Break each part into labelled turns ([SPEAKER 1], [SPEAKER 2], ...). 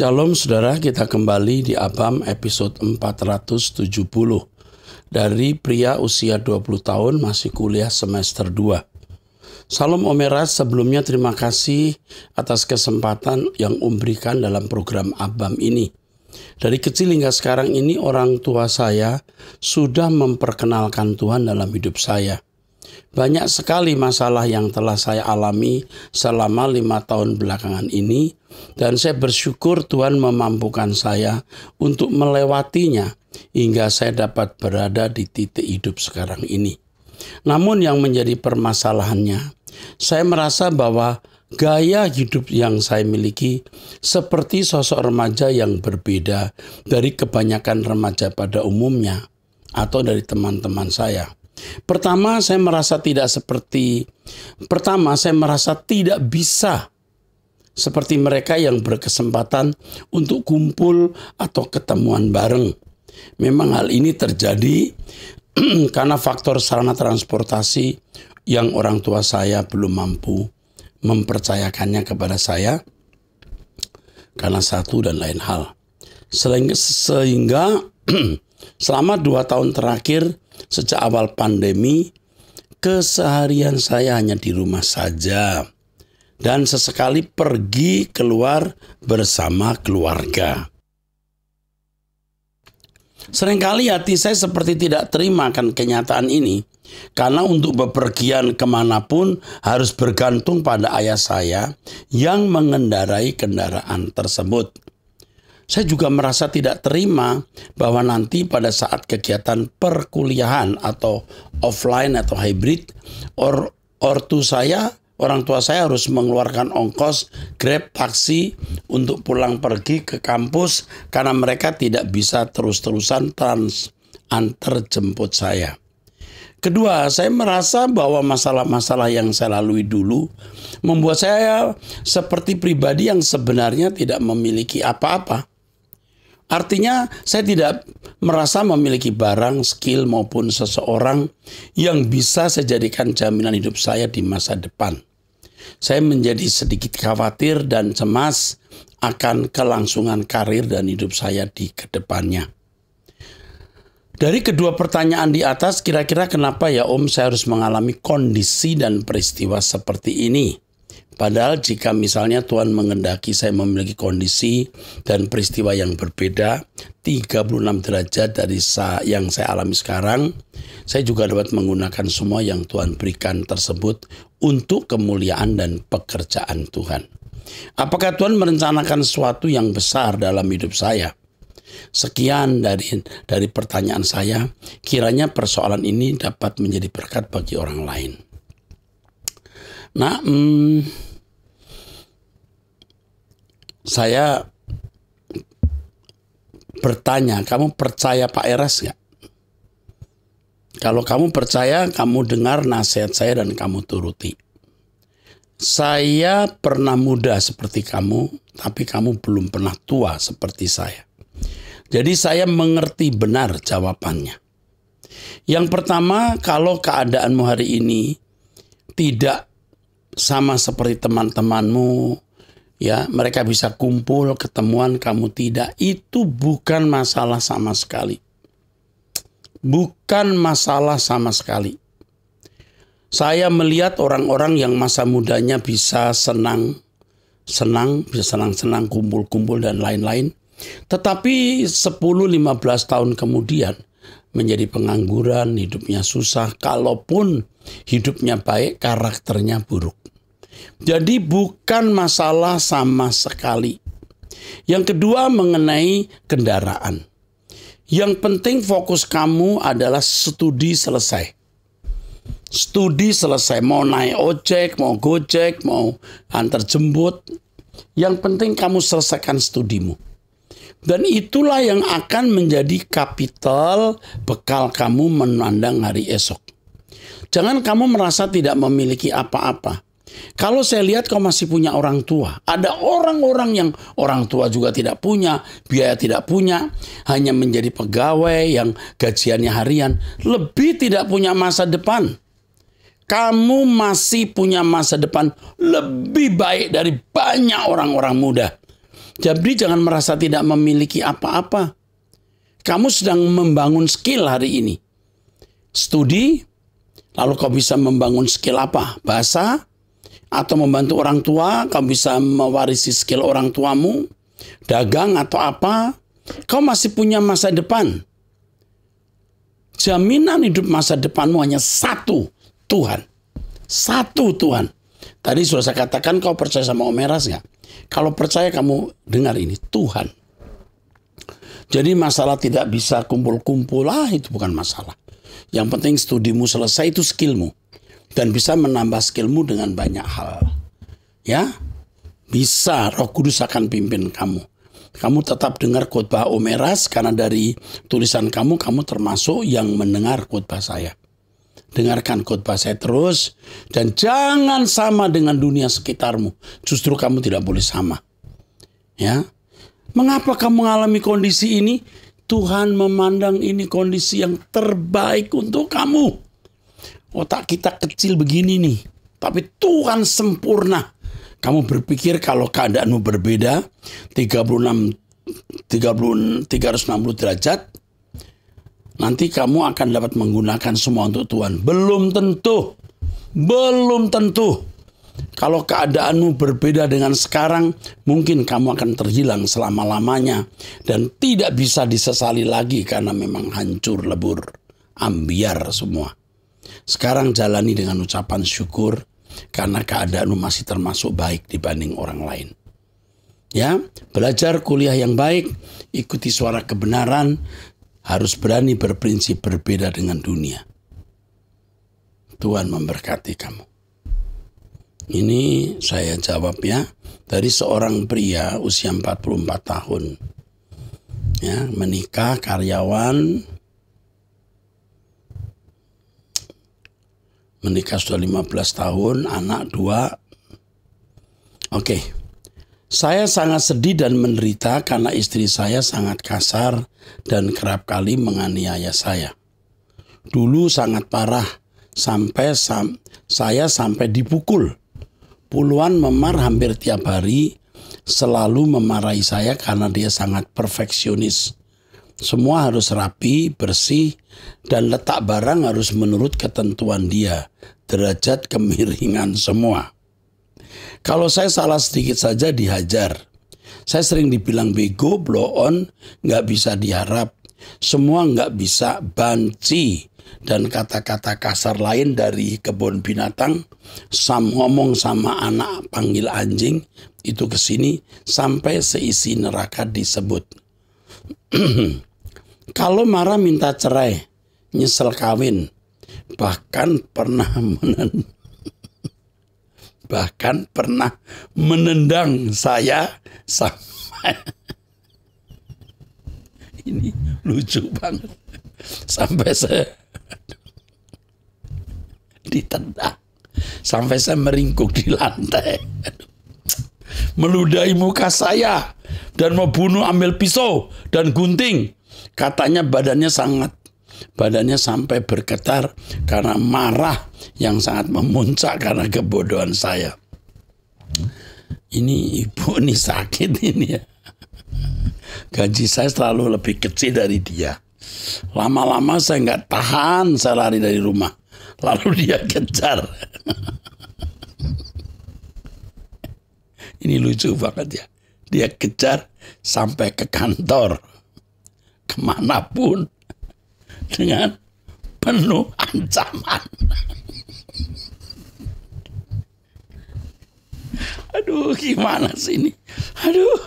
[SPEAKER 1] Shalom saudara, kita kembali di Abam episode 470 dari pria usia 20 tahun masih kuliah semester 2. Salam Omeras, sebelumnya terima kasih atas kesempatan yang memberikan dalam program Abam ini. Dari kecil hingga sekarang ini orang tua saya sudah memperkenalkan Tuhan dalam hidup saya. Banyak sekali masalah yang telah saya alami selama lima tahun belakangan ini, dan saya bersyukur Tuhan memampukan saya untuk melewatinya hingga saya dapat berada di titik hidup sekarang ini. Namun, yang menjadi permasalahannya, saya merasa bahwa gaya hidup yang saya miliki seperti sosok remaja yang berbeda dari kebanyakan remaja pada umumnya atau dari teman-teman saya. Pertama, saya merasa tidak seperti pertama saya merasa tidak bisa seperti mereka yang berkesempatan untuk kumpul atau ketemuan bareng. Memang hal ini terjadi karena faktor sarana transportasi yang orang tua saya belum mampu mempercayakannya kepada saya karena satu dan lain hal. Sehingga selama dua tahun terakhir Sejak awal pandemi, keseharian saya hanya di rumah saja dan sesekali pergi keluar bersama keluarga. Seringkali hati saya seperti tidak terima akan kenyataan ini, karena untuk bepergian kemanapun harus bergantung pada ayah saya yang mengendarai kendaraan tersebut. Saya juga merasa tidak terima bahwa nanti pada saat kegiatan perkuliahan atau offline atau hybrid, or ortu saya orang tua saya harus mengeluarkan ongkos grab taksi untuk pulang pergi ke kampus karena mereka tidak bisa terus-terusan trans antar jemput saya. Kedua, saya merasa bahwa masalah-masalah yang saya lalui dulu membuat saya seperti pribadi yang sebenarnya tidak memiliki apa-apa. Artinya saya tidak merasa memiliki barang, skill maupun seseorang yang bisa saya jadikan jaminan hidup saya di masa depan. Saya menjadi sedikit khawatir dan cemas akan kelangsungan karir dan hidup saya di kedepannya. Dari kedua pertanyaan di atas, kira-kira kenapa ya Om saya harus mengalami kondisi dan peristiwa seperti ini? Padahal jika misalnya Tuhan mengendaki saya memiliki kondisi dan peristiwa yang berbeda 36 derajat dari yang saya alami sekarang, saya juga dapat menggunakan semua yang Tuhan berikan tersebut untuk kemuliaan dan pekerjaan Tuhan. Apakah Tuhan merencanakan sesuatu yang besar dalam hidup saya? Sekian dari dari pertanyaan saya, kiranya persoalan ini dapat menjadi berkat bagi orang lain. Nah, hmm, saya bertanya, kamu percaya Pak Eras nggak? Kalau kamu percaya, kamu dengar nasihat saya dan kamu turuti. Saya pernah muda seperti kamu, tapi kamu belum pernah tua seperti saya. Jadi saya mengerti benar jawabannya. Yang pertama, kalau keadaanmu hari ini tidak sama seperti teman-temanmu ya mereka bisa kumpul ketemuan kamu tidak itu bukan masalah sama sekali bukan masalah sama sekali saya melihat orang-orang yang masa mudanya bisa senang senang bisa senang-senang kumpul-kumpul dan lain-lain tetapi 10 15 tahun kemudian menjadi pengangguran, hidupnya susah, kalaupun hidupnya baik, karakternya buruk. Jadi bukan masalah sama sekali. Yang kedua mengenai kendaraan. Yang penting fokus kamu adalah studi selesai. Studi selesai, mau naik ojek, mau gojek, mau antar jemput. Yang penting kamu selesaikan studimu. Dan itulah yang akan menjadi kapital bekal kamu menandang hari esok. Jangan kamu merasa tidak memiliki apa-apa. Kalau saya lihat kau masih punya orang tua, ada orang-orang yang orang tua juga tidak punya, biaya tidak punya, hanya menjadi pegawai yang gajiannya harian, lebih tidak punya masa depan. Kamu masih punya masa depan lebih baik dari banyak orang-orang muda jadi jangan merasa tidak memiliki apa-apa. Kamu sedang membangun skill hari ini. Studi, lalu kau bisa membangun skill apa? Bahasa, atau membantu orang tua, kau bisa mewarisi skill orang tuamu, dagang atau apa. Kau masih punya masa depan. Jaminan hidup masa depanmu hanya satu, Tuhan. Satu Tuhan. Tadi sudah saya katakan kau percaya sama Om Eras nggak? Kalau percaya kamu dengar ini, Tuhan. Jadi masalah tidak bisa kumpul-kumpul, ah itu bukan masalah. Yang penting studimu selesai itu skillmu. Dan bisa menambah skillmu dengan banyak hal. Ya, bisa roh kudus akan pimpin kamu. Kamu tetap dengar khotbah Omeras karena dari tulisan kamu, kamu termasuk yang mendengar khotbah saya dengarkan khotbah saya terus dan jangan sama dengan dunia sekitarmu. Justru kamu tidak boleh sama. Ya. Mengapa kamu mengalami kondisi ini? Tuhan memandang ini kondisi yang terbaik untuk kamu. Otak kita kecil begini nih, tapi Tuhan sempurna. Kamu berpikir kalau keadaanmu berbeda 36 30 360 derajat Nanti kamu akan dapat menggunakan semua untuk Tuhan. Belum tentu. Belum tentu. Kalau keadaanmu berbeda dengan sekarang, mungkin kamu akan terhilang selama-lamanya dan tidak bisa disesali lagi karena memang hancur lebur, ambiar semua. Sekarang jalani dengan ucapan syukur karena keadaanmu masih termasuk baik dibanding orang lain. Ya, belajar kuliah yang baik, ikuti suara kebenaran, harus berani berprinsip berbeda dengan dunia. Tuhan memberkati kamu. Ini saya jawab ya dari seorang pria usia 44 tahun. Ya, menikah karyawan menikah sudah 15 tahun, anak dua. Oke. Okay. Saya sangat sedih dan menderita karena istri saya sangat kasar dan kerap kali menganiaya saya. Dulu sangat parah, sampai sam saya sampai dipukul. Puluhan memar hampir tiap hari selalu memarahi saya karena dia sangat perfeksionis. Semua harus rapi, bersih, dan letak barang harus menurut ketentuan dia. Derajat kemiringan semua. Kalau saya salah sedikit saja dihajar. Saya sering dibilang bego, blow on, nggak bisa diharap. Semua nggak bisa banci dan kata-kata kasar lain dari kebun binatang, sam ngomong sama anak panggil anjing itu ke sini sampai seisi neraka disebut. Kalau marah minta cerai, nyesel kawin, bahkan pernah menen bahkan pernah menendang saya sampai ini lucu banget sampai saya ditendang sampai saya meringkuk di lantai meludahi muka saya dan membunuh ambil pisau dan gunting katanya badannya sangat badannya sampai bergetar karena marah yang sangat memuncak karena kebodohan saya. Ini ibu ini sakit ini ya. Gaji saya selalu lebih kecil dari dia. Lama-lama saya nggak tahan, saya lari dari rumah. Lalu dia kejar. Ini lucu banget ya. Dia kejar sampai ke kantor. Kemanapun dengan penuh ancaman. Aduh, gimana sih ini? Aduh.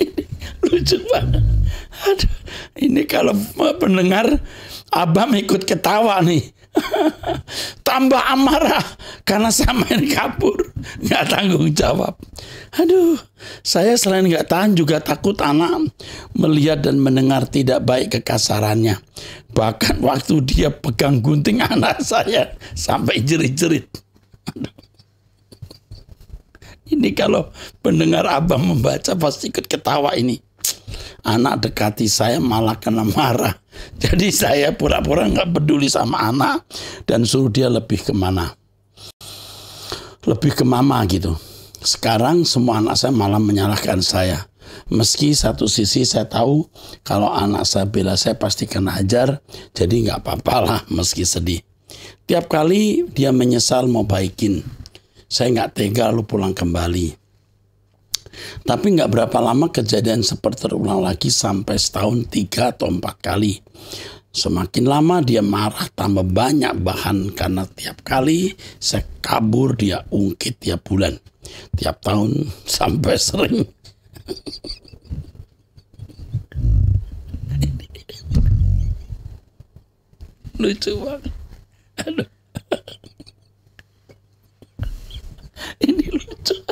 [SPEAKER 1] ini lucu banget. Aduh, ini kalau pendengar Abam ikut ketawa nih. tambah amarah karena saya main kabur nggak tanggung jawab aduh saya selain nggak tahan juga takut anak melihat dan mendengar tidak baik kekasarannya bahkan waktu dia pegang gunting anak saya sampai jerit-jerit ini kalau pendengar abang membaca pasti ikut ketawa ini anak dekati saya malah kena marah. Jadi saya pura-pura nggak peduli sama anak dan suruh dia lebih kemana. Lebih ke mama gitu. Sekarang semua anak saya malah menyalahkan saya. Meski satu sisi saya tahu kalau anak saya bela saya pasti kena ajar, jadi nggak apa-apa lah meski sedih. Tiap kali dia menyesal mau baikin, saya nggak tega lu pulang kembali. Tapi nggak berapa lama kejadian seperti terulang lagi sampai setahun tiga atau empat kali. Semakin lama dia marah tambah banyak bahan karena tiap kali saya kabur dia ungkit tiap bulan. Tiap tahun sampai sering. Lucu banget. Aduh. Ini lucu.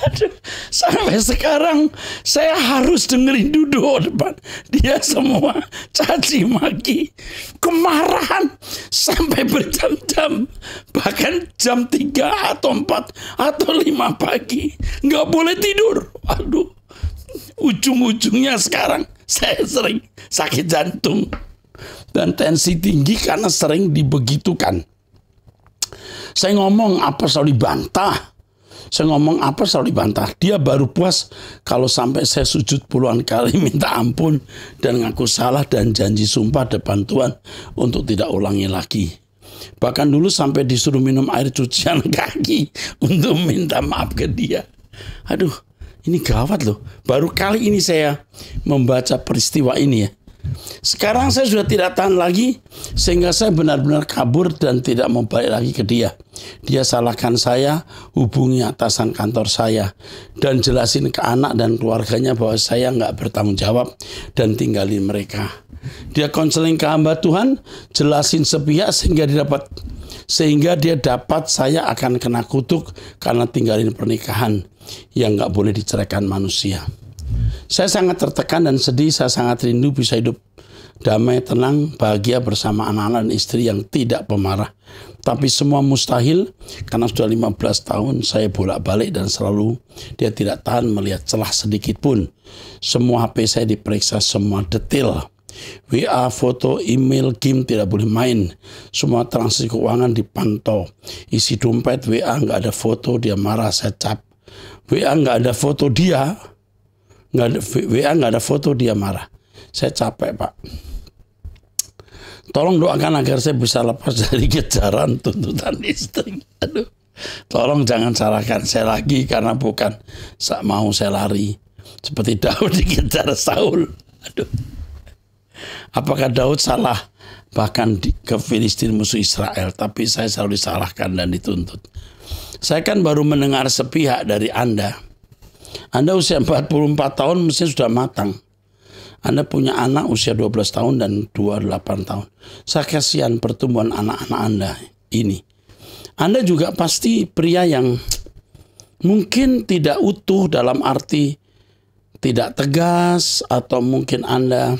[SPEAKER 1] Aduh, sampai sekarang saya harus dengerin duduk depan dia semua caci maki, kemarahan sampai berjam-jam bahkan jam 3 atau 4 atau 5 pagi nggak boleh tidur. Aduh, ujung-ujungnya sekarang saya sering sakit jantung dan tensi tinggi karena sering dibegitukan. Saya ngomong apa selalu dibantah saya ngomong apa selalu dibantah. Dia baru puas kalau sampai saya sujud puluhan kali minta ampun dan ngaku salah dan janji sumpah depan Tuhan untuk tidak ulangi lagi. Bahkan dulu sampai disuruh minum air cucian kaki untuk minta maaf ke dia. Aduh, ini gawat loh. Baru kali ini saya membaca peristiwa ini ya. Sekarang saya sudah tidak tahan lagi sehingga saya benar-benar kabur dan tidak mau balik lagi ke dia. Dia salahkan saya, hubungi atasan kantor saya dan jelasin ke anak dan keluarganya bahwa saya nggak bertanggung jawab dan tinggalin mereka. Dia konseling ke hamba Tuhan, jelasin sepihak sehingga dia dapat sehingga dia dapat saya akan kena kutuk karena tinggalin pernikahan yang nggak boleh diceraikan manusia. Saya sangat tertekan dan sedih, saya sangat rindu bisa hidup damai, tenang, bahagia bersama anak-anak dan istri yang tidak pemarah. Tapi semua mustahil karena sudah 15 tahun saya bolak-balik dan selalu dia tidak tahan melihat celah sedikit pun. Semua HP saya diperiksa semua detail. WA, foto, email, game tidak boleh main. Semua transaksi keuangan dipantau. Isi dompet WA nggak ada foto, dia marah, saya cap. WA nggak ada foto dia, nggak ada WA nggak ada foto dia marah saya capek pak tolong doakan agar saya bisa lepas dari kejaran tuntutan istri aduh tolong jangan salahkan saya lagi karena bukan saya mau saya lari seperti Daud dikejar Saul aduh apakah Daud salah bahkan di, ke Filistin musuh Israel tapi saya selalu disalahkan dan dituntut saya kan baru mendengar sepihak dari Anda anda usia 44 tahun mesin sudah matang. Anda punya anak usia 12 tahun dan 28 tahun. Saya kasihan pertumbuhan anak-anak Anda ini. Anda juga pasti pria yang mungkin tidak utuh dalam arti tidak tegas atau mungkin Anda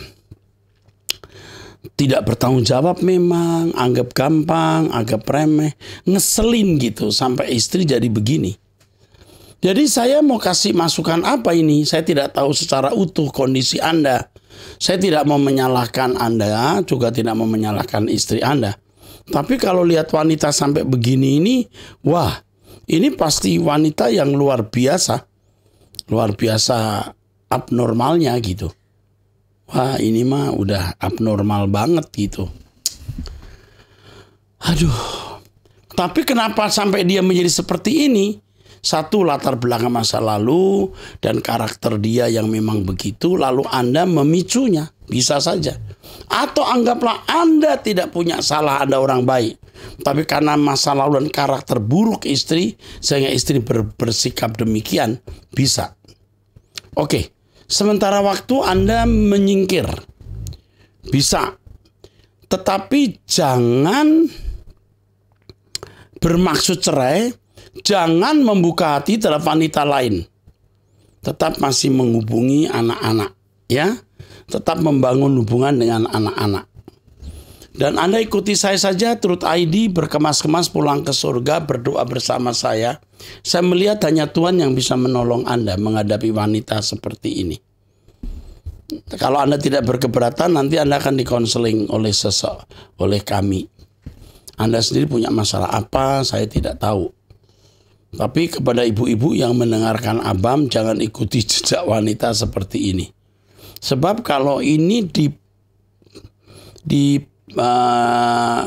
[SPEAKER 1] tidak bertanggung jawab memang, anggap gampang, anggap remeh, ngeselin gitu sampai istri jadi begini. Jadi saya mau kasih masukan apa ini? Saya tidak tahu secara utuh kondisi Anda. Saya tidak mau menyalahkan Anda, juga tidak mau menyalahkan istri Anda. Tapi kalau lihat wanita sampai begini ini, wah, ini pasti wanita yang luar biasa. Luar biasa abnormalnya gitu. Wah, ini mah udah abnormal banget gitu. Aduh. Tapi kenapa sampai dia menjadi seperti ini? Satu latar belakang masa lalu dan karakter dia yang memang begitu lalu Anda memicunya, bisa saja. Atau anggaplah Anda tidak punya salah, Anda orang baik. Tapi karena masa lalu dan karakter buruk istri sehingga istri ber bersikap demikian, bisa. Oke, sementara waktu Anda menyingkir. Bisa. Tetapi jangan bermaksud cerai jangan membuka hati terhadap wanita lain. Tetap masih menghubungi anak-anak, ya. Tetap membangun hubungan dengan anak-anak. Dan Anda ikuti saya saja, Truth ID berkemas-kemas pulang ke surga, berdoa bersama saya. Saya melihat hanya Tuhan yang bisa menolong Anda menghadapi wanita seperti ini. Kalau Anda tidak berkeberatan, nanti Anda akan dikonseling oleh sesok, oleh kami. Anda sendiri punya masalah apa, saya tidak tahu. Tapi kepada ibu-ibu yang mendengarkan Abam, jangan ikuti jejak wanita seperti ini. Sebab kalau ini di, di uh,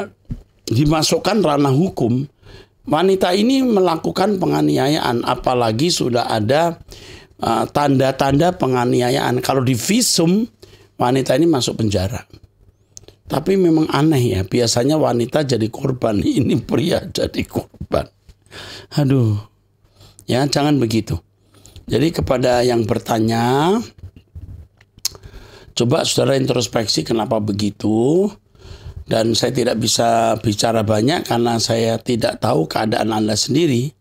[SPEAKER 1] dimasukkan ranah hukum, wanita ini melakukan penganiayaan, apalagi sudah ada eh, tanda-tanda uh, penganiayaan. Kalau di visum, wanita ini masuk penjara. Tapi memang aneh ya, biasanya wanita jadi korban, ini pria jadi korban. Aduh. Ya, jangan begitu. Jadi kepada yang bertanya, coba saudara introspeksi kenapa begitu. Dan saya tidak bisa bicara banyak karena saya tidak tahu keadaan Anda sendiri.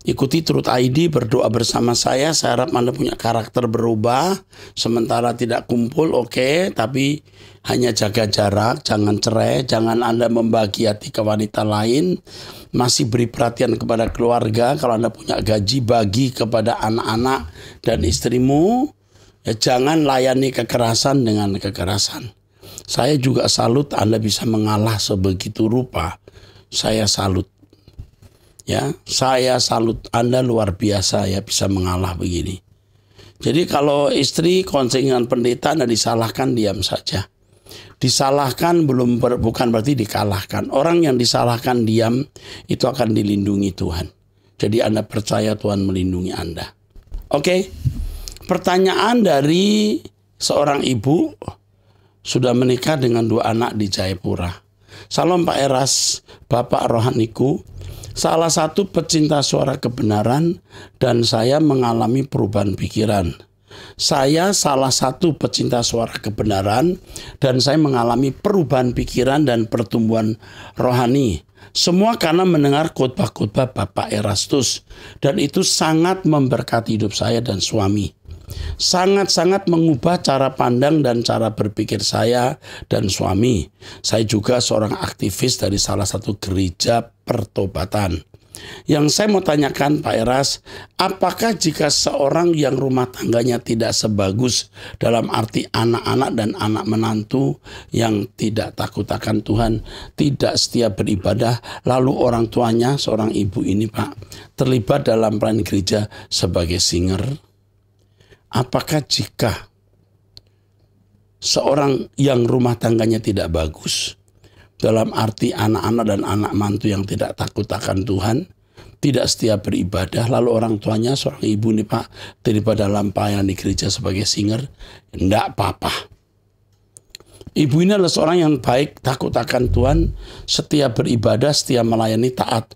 [SPEAKER 1] Ikuti turut ID, berdoa bersama saya. Saya harap Anda punya karakter berubah. Sementara tidak kumpul, oke. Okay, tapi hanya jaga jarak, jangan cerai, jangan Anda membagi hati ke wanita lain masih beri perhatian kepada keluarga. Kalau Anda punya gaji, bagi kepada anak-anak dan istrimu. Ya, jangan layani kekerasan dengan kekerasan. Saya juga salut Anda bisa mengalah sebegitu rupa. Saya salut. Ya, saya salut Anda luar biasa ya bisa mengalah begini. Jadi kalau istri konsingan pendeta Anda disalahkan diam saja. Disalahkan belum ber, bukan berarti dikalahkan. Orang yang disalahkan diam itu akan dilindungi Tuhan. Jadi Anda percaya Tuhan melindungi Anda. Oke. Okay? Pertanyaan dari seorang ibu sudah menikah dengan dua anak di Jayapura. Salam Pak Eras, Bapak Rohaniku. Salah satu pecinta suara kebenaran dan saya mengalami perubahan pikiran saya salah satu pecinta suara kebenaran dan saya mengalami perubahan pikiran dan pertumbuhan rohani. Semua karena mendengar khotbah-khotbah Bapak Erastus dan itu sangat memberkati hidup saya dan suami. Sangat-sangat mengubah cara pandang dan cara berpikir saya dan suami. Saya juga seorang aktivis dari salah satu gereja pertobatan. Yang saya mau tanyakan Pak Eras, apakah jika seorang yang rumah tangganya tidak sebagus dalam arti anak-anak dan anak menantu yang tidak takut akan Tuhan, tidak setia beribadah, lalu orang tuanya seorang ibu ini Pak terlibat dalam peran gereja sebagai singer? Apakah jika seorang yang rumah tangganya tidak bagus, dalam arti anak-anak dan anak mantu yang tidak takut akan Tuhan, tidak setia beribadah, lalu orang tuanya seorang ibu nih pak, daripada lampayan di gereja sebagai singer, enggak apa-apa. Ibu ini adalah seorang yang baik, takut akan Tuhan, setia beribadah, setia melayani, taat.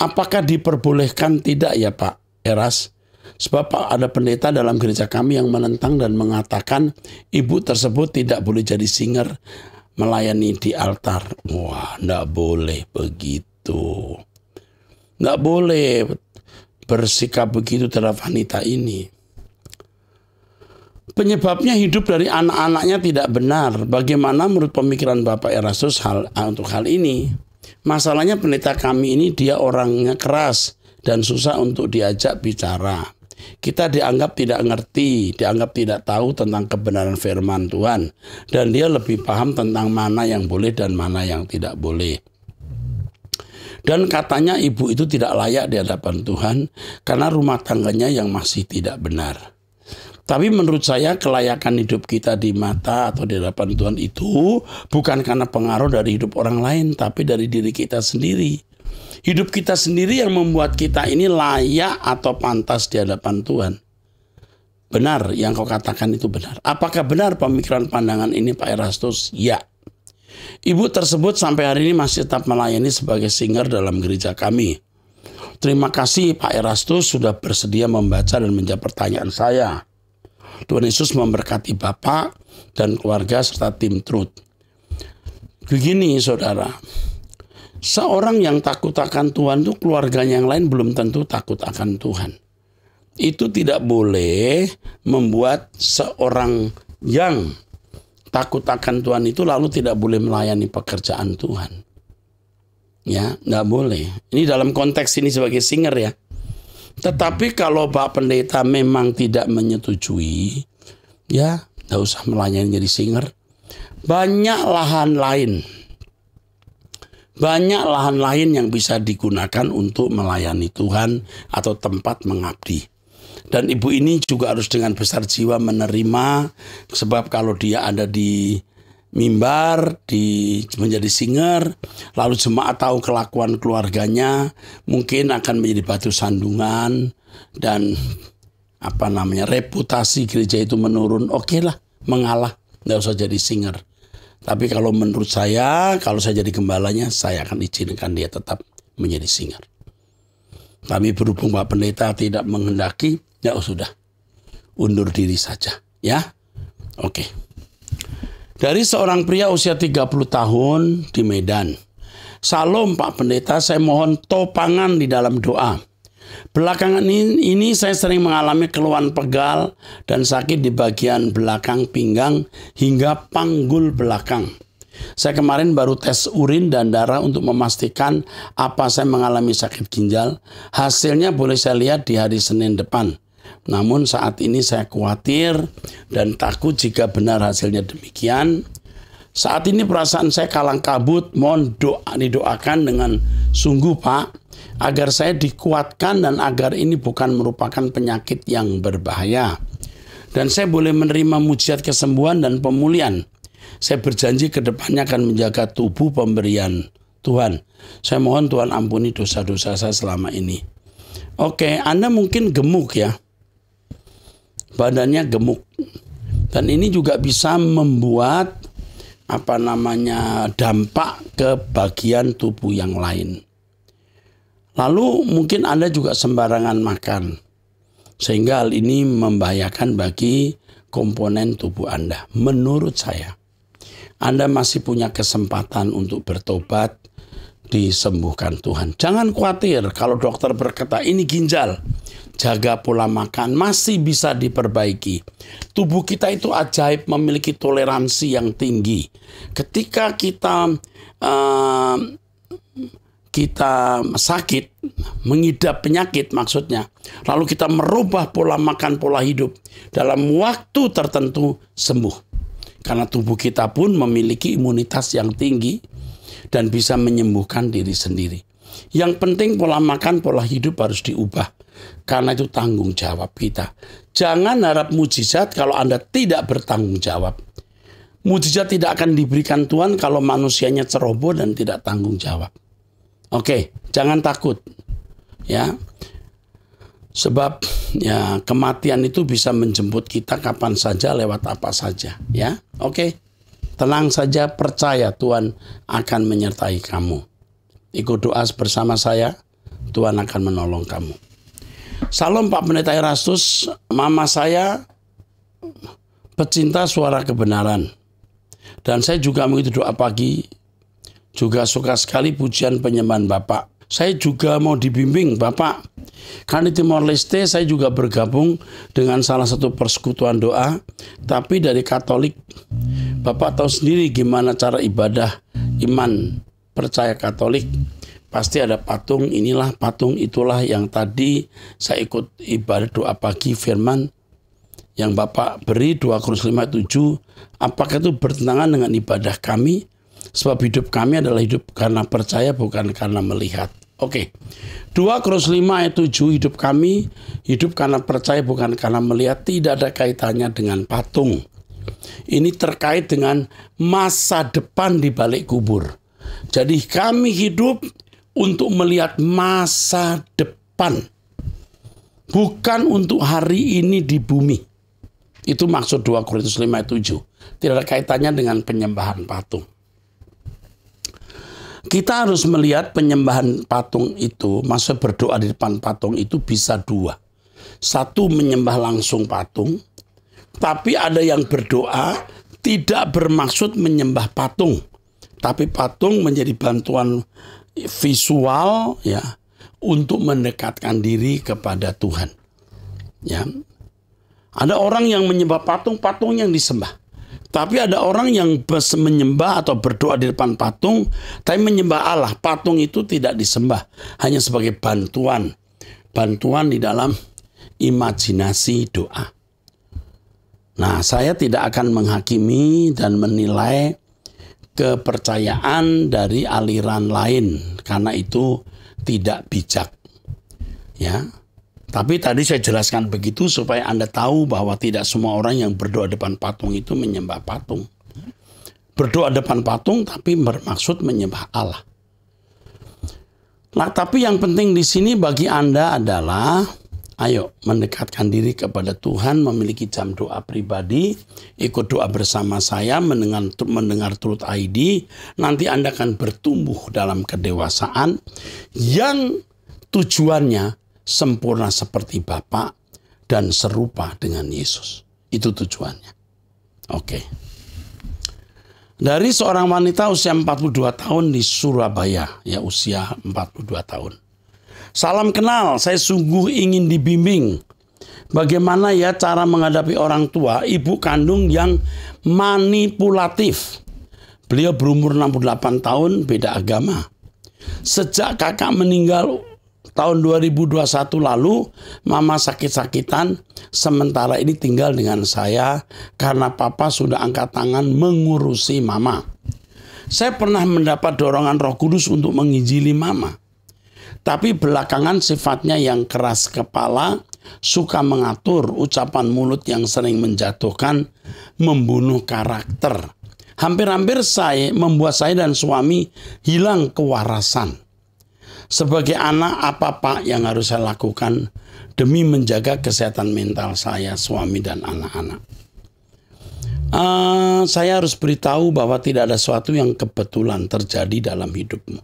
[SPEAKER 1] Apakah diperbolehkan tidak ya Pak Eras? Sebab Pak, ada pendeta dalam gereja kami yang menentang dan mengatakan ibu tersebut tidak boleh jadi singer melayani di altar. Wah, ndak boleh begitu. Ndak boleh bersikap begitu terhadap wanita ini. Penyebabnya hidup dari anak-anaknya tidak benar. Bagaimana menurut pemikiran Bapak Erasmus hal ah, untuk hal ini? Masalahnya pendeta kami ini dia orangnya keras dan susah untuk diajak bicara kita dianggap tidak ngerti, dianggap tidak tahu tentang kebenaran firman Tuhan dan dia lebih paham tentang mana yang boleh dan mana yang tidak boleh. Dan katanya ibu itu tidak layak di hadapan Tuhan karena rumah tangganya yang masih tidak benar. Tapi menurut saya kelayakan hidup kita di mata atau di hadapan Tuhan itu bukan karena pengaruh dari hidup orang lain, tapi dari diri kita sendiri. Hidup kita sendiri yang membuat kita ini layak atau pantas di hadapan Tuhan. Benar yang kau katakan itu benar. Apakah benar pemikiran pandangan ini Pak Erastus? Ya. Ibu tersebut sampai hari ini masih tetap melayani sebagai singer dalam gereja kami. Terima kasih Pak Erastus sudah bersedia membaca dan menjawab pertanyaan saya. Tuhan Yesus memberkati Bapak dan keluarga serta tim Truth. Begini saudara, Seorang yang takut akan Tuhan itu keluarganya yang lain belum tentu takut akan Tuhan. Itu tidak boleh membuat seorang yang takut akan Tuhan itu lalu tidak boleh melayani pekerjaan Tuhan. Ya, nggak boleh. Ini dalam konteks ini sebagai singer ya. Tetapi kalau Pak Pendeta memang tidak menyetujui, ya nggak usah melayani jadi singer. Banyak lahan lain banyak lahan lain yang bisa digunakan untuk melayani Tuhan atau tempat mengabdi. Dan ibu ini juga harus dengan besar jiwa menerima sebab kalau dia ada di mimbar, di menjadi singer, lalu jemaat tahu kelakuan keluarganya, mungkin akan menjadi batu sandungan dan apa namanya reputasi gereja itu menurun. Oke okay lah, mengalah, nggak usah jadi singer. Tapi kalau menurut saya, kalau saya jadi gembalanya, saya akan izinkan dia tetap menjadi singer. Kami berhubung Pak Pendeta tidak menghendaki, ya oh sudah, undur diri saja. Ya, oke. Dari seorang pria usia 30 tahun di Medan. Salam Pak Pendeta, saya mohon topangan di dalam doa. Belakangan ini, ini saya sering mengalami keluhan pegal dan sakit di bagian belakang pinggang hingga panggul belakang. Saya kemarin baru tes urin dan darah untuk memastikan apa saya mengalami sakit ginjal. Hasilnya boleh saya lihat di hari Senin depan. Namun saat ini saya khawatir dan takut jika benar hasilnya demikian. Saat ini perasaan saya kalang kabut, mohon doa didoakan dengan sungguh Pak agar saya dikuatkan dan agar ini bukan merupakan penyakit yang berbahaya. Dan saya boleh menerima mujizat kesembuhan dan pemulihan. Saya berjanji ke depannya akan menjaga tubuh pemberian Tuhan. Saya mohon Tuhan ampuni dosa-dosa saya selama ini. Oke, Anda mungkin gemuk ya. Badannya gemuk. Dan ini juga bisa membuat apa namanya dampak ke bagian tubuh yang lain. Lalu mungkin Anda juga sembarangan makan. Sehingga hal ini membahayakan bagi komponen tubuh Anda. Menurut saya, Anda masih punya kesempatan untuk bertobat, disembuhkan Tuhan. Jangan khawatir kalau dokter berkata ini ginjal. Jaga pola makan masih bisa diperbaiki. Tubuh kita itu ajaib memiliki toleransi yang tinggi. Ketika kita uh, kita sakit, mengidap penyakit maksudnya, lalu kita merubah pola makan, pola hidup dalam waktu tertentu sembuh. Karena tubuh kita pun memiliki imunitas yang tinggi dan bisa menyembuhkan diri sendiri. Yang penting pola makan, pola hidup harus diubah. Karena itu tanggung jawab kita. Jangan harap mujizat kalau Anda tidak bertanggung jawab. Mujizat tidak akan diberikan Tuhan kalau manusianya ceroboh dan tidak tanggung jawab. Oke, jangan takut. Ya. Sebab ya kematian itu bisa menjemput kita kapan saja lewat apa saja, ya. Oke. Tenang saja, percaya Tuhan akan menyertai kamu. Ikut doa bersama saya, Tuhan akan menolong kamu. Salam Pak Pendeta Erastus, mama saya pecinta suara kebenaran. Dan saya juga mengikuti doa pagi juga suka sekali pujian penyembahan Bapak. Saya juga mau dibimbing Bapak. Karena di Timor Leste saya juga bergabung dengan salah satu persekutuan doa, tapi dari Katolik. Bapak tahu sendiri gimana cara ibadah iman percaya Katolik. Pasti ada patung inilah, patung itulah yang tadi saya ikut ibadah doa pagi firman yang Bapak beri 2 Korintus lima tujuh. apakah itu bertentangan dengan ibadah kami Sebab hidup kami adalah hidup karena percaya bukan karena melihat. Oke. Okay. 2 Korintus 5 ayat 7 hidup kami hidup karena percaya bukan karena melihat tidak ada kaitannya dengan patung. Ini terkait dengan masa depan di balik kubur. Jadi kami hidup untuk melihat masa depan. Bukan untuk hari ini di bumi. Itu maksud 2 Korintus 5 ayat 7. Tidak ada kaitannya dengan penyembahan patung. Kita harus melihat penyembahan patung itu, masa berdoa di depan patung itu bisa dua. Satu menyembah langsung patung, tapi ada yang berdoa tidak bermaksud menyembah patung, tapi patung menjadi bantuan visual ya untuk mendekatkan diri kepada Tuhan. Ya. Ada orang yang menyembah patung, patung yang disembah. Tapi ada orang yang menyembah atau berdoa di depan patung, tapi menyembah Allah. Patung itu tidak disembah, hanya sebagai bantuan. Bantuan di dalam imajinasi doa. Nah, saya tidak akan menghakimi dan menilai kepercayaan dari aliran lain karena itu tidak bijak. Ya, tapi tadi saya jelaskan begitu supaya Anda tahu bahwa tidak semua orang yang berdoa depan patung itu menyembah patung. Berdoa depan patung tapi bermaksud menyembah Allah. Nah, tapi yang penting di sini bagi Anda adalah ayo mendekatkan diri kepada Tuhan, memiliki jam doa pribadi, ikut doa bersama saya, mendengar, mendengar Truth ID, nanti Anda akan bertumbuh dalam kedewasaan yang tujuannya sempurna seperti Bapa dan serupa dengan Yesus. Itu tujuannya. Oke. Dari seorang wanita usia 42 tahun di Surabaya, ya usia 42 tahun. Salam kenal, saya sungguh ingin dibimbing bagaimana ya cara menghadapi orang tua, ibu kandung yang manipulatif. Beliau berumur 68 tahun, beda agama. Sejak kakak meninggal tahun 2021 lalu mama sakit-sakitan sementara ini tinggal dengan saya karena papa sudah angkat tangan mengurusi mama. Saya pernah mendapat dorongan Roh Kudus untuk mengizili mama. Tapi belakangan sifatnya yang keras kepala, suka mengatur ucapan mulut yang sering menjatuhkan, membunuh karakter. Hampir-hampir saya membuat saya dan suami hilang kewarasan sebagai anak, apa Pak yang harus saya lakukan demi menjaga kesehatan mental saya, suami, dan anak-anak? Uh, saya harus beritahu bahwa tidak ada sesuatu yang kebetulan terjadi dalam hidupmu.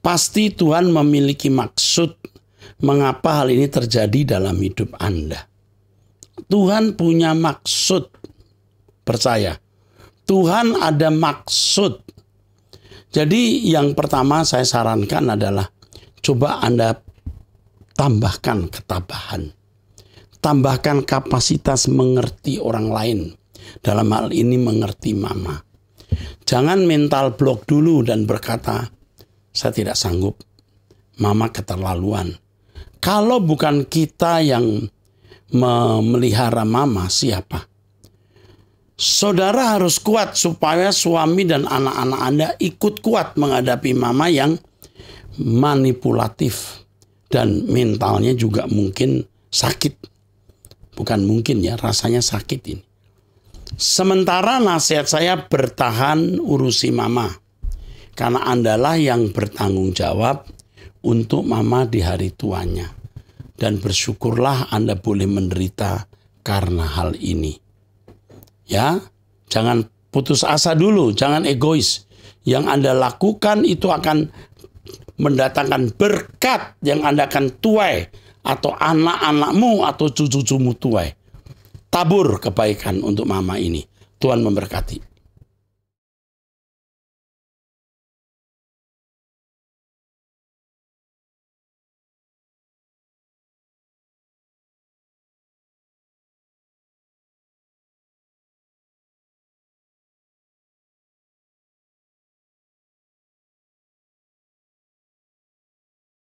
[SPEAKER 1] Pasti Tuhan memiliki maksud mengapa hal ini terjadi dalam hidup Anda. Tuhan punya maksud, percaya. Tuhan ada maksud jadi yang pertama saya sarankan adalah coba Anda tambahkan ketabahan. Tambahkan kapasitas mengerti orang lain. Dalam hal ini mengerti mama. Jangan mental block dulu dan berkata, saya tidak sanggup. Mama keterlaluan. Kalau bukan kita yang memelihara mama, siapa? Saudara harus kuat supaya suami dan anak-anak Anda ikut kuat menghadapi mama yang manipulatif dan mentalnya juga mungkin sakit. Bukan mungkin ya, rasanya sakit ini. Sementara nasihat saya bertahan urusi mama. Karena Andalah yang bertanggung jawab untuk mama di hari tuanya. Dan bersyukurlah Anda boleh menderita karena hal ini. Ya, jangan putus asa dulu, jangan egois. Yang Anda lakukan itu akan mendatangkan berkat yang Anda akan tuai atau anak-anakmu atau cucu-cucumu tuai. Tabur kebaikan untuk mama ini. Tuhan memberkati.